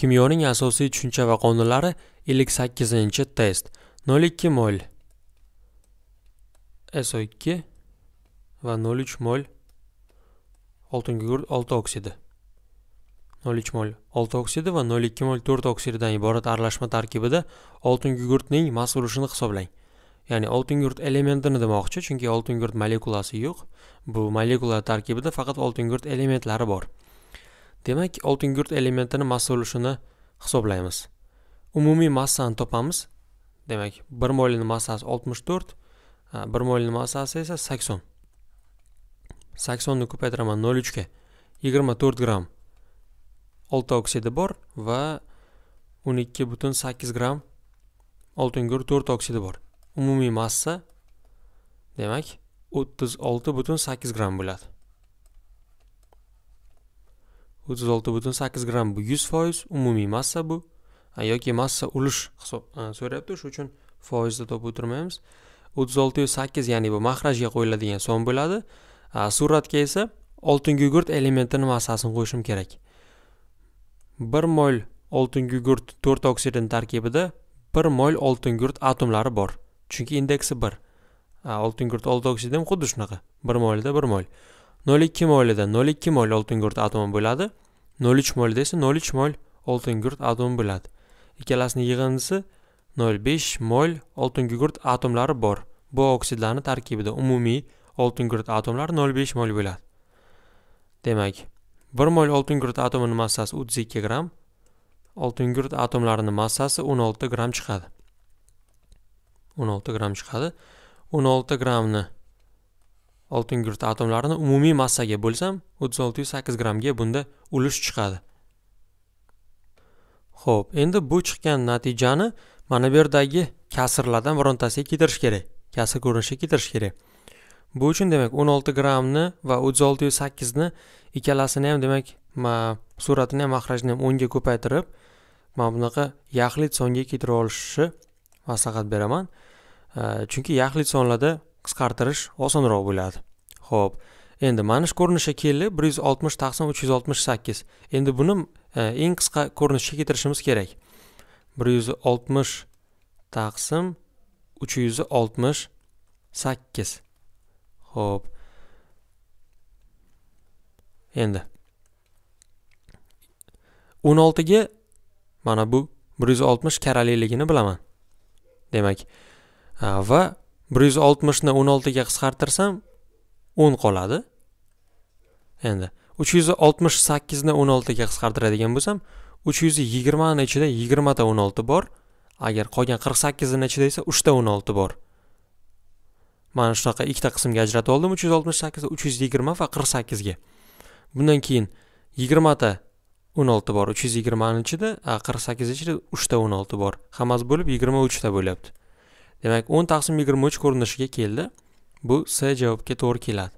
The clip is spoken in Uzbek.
kimyoning asosiy tushuncha va qonunlari 58 test 0,2 mol SO2 va 0,3 mol oltin gugurt 6 oksidi 0,3 mol 6 oksidi va 0,2 mol 4 oksiddan iborat aralashma tarkibida oltin gugurtning mast urishini hisoblang ya'ni oltin gugurt elementini demoqchi chunki oltin gugurt molekulasi yo'q bu molekula tarkibida faqat oltin gugurt elementlari bor demak gurt elementini massa ulushini hisoblaymiz umumiy massani topamiz demak 1 molning massasi 64, 1 molning massasi esa 80. 80 ni ko'paytiraman 0.3 ga 24 gram olti oksidi bor va 12.8 oltin oltingugurt 4 oksidi bor umumiy massa demak 36.8 gram bo'ladi o'ttiz olti butun sakkiz gramm bu yuz foiz umumiy massa bu yoki massa ulush hisob e, so'rayapti shuning uchun foizda topib o'tirmaymiz o'ttiz oltiyu sakkiz ya'ni bu mahrajga qo'yiladigan son bo'ladi suratga esa oltin gugurt elementini massasini qo'shishim kerak bir mol oltin gugurt to'rt oksidin tarkibida bir mol oltin gugurt atomlari bor chunki indeksi bir oltin gurt olti oksidin xuddi shunaqa bir molda bir mol nol ikki molida nol ikki mol oltin gurt atomi bo'ladi nol uch molida esa nol uch mol oltin gurt atomi bo'ladi ikkalasini yig'indisi nol besh mol oltin gurt atomlari bor bu oksidlarni tarkibida umumiy oltin gurt atomlari nol besh mol bo'ladi demak bir mol oltin gurt atomini massasi o'ttiz ikki gramm oltin gurt atomlarini massasi o'n olti gramm chiqadi o'n olti gramm chiqadi o'n olti grammni oltin gurt atomlarini umumiy massaga bo'lsam 3608 grammga bunda ulush chiqadi Xo'p, endi bu chiqqan natijani mana bu yerdagi kasrlardan birontasiga keltirish kerak kasr ko'rinishiga keltirish kerak bu uchun demak 16 grammni va 3608 ni ikkalasini ham demak suratini ham maxrajini ham 10 ga ko'paytirib mana bunaqa yaxlit songa keltirib olishni maslahat beraman chunki yaxlit sonlarda qisqartirish osonroq bo'ladi ho'p endi mana shu ko'rinishga kelib bir yuz oltmish taqsim uch yuz oltmish sakkiz endi buni e, eng qisqa ko'rinishga keltirishimiz kerak bir yuz oltmish taqsim uch yuz oltmish sakkiz ho'p endi o'n oltiga mana bu bir yuz oltmish karaliligini bilaman demak va bir yuz oltmishni o'n oltiga qisqartirsam o'n qoladi endi uch yuz oltmish sakkizni o'n oltiga qisqartiradigan bo'lsam uch yuz yigirmani ichida yigirmata o'n olti bor agar qolgan qirq sakkizini ichida esa uchta o'n olti bor mana shunaqa ikkita qismga ajratib oldim uch yuz oltmish sakkiz uch yuz yigirma va qirq sakkizga bundan keyin yigirmata o'n olti bor uch yuz yigirmani ichida qirq sakkiz ichida uchta o'n olti bor hammasi bo'lib yigirma uchta bo'lyapti demak o'n taqsim yigirma uch ko'rinishiga keldi bu c javobga to'g'ri keladi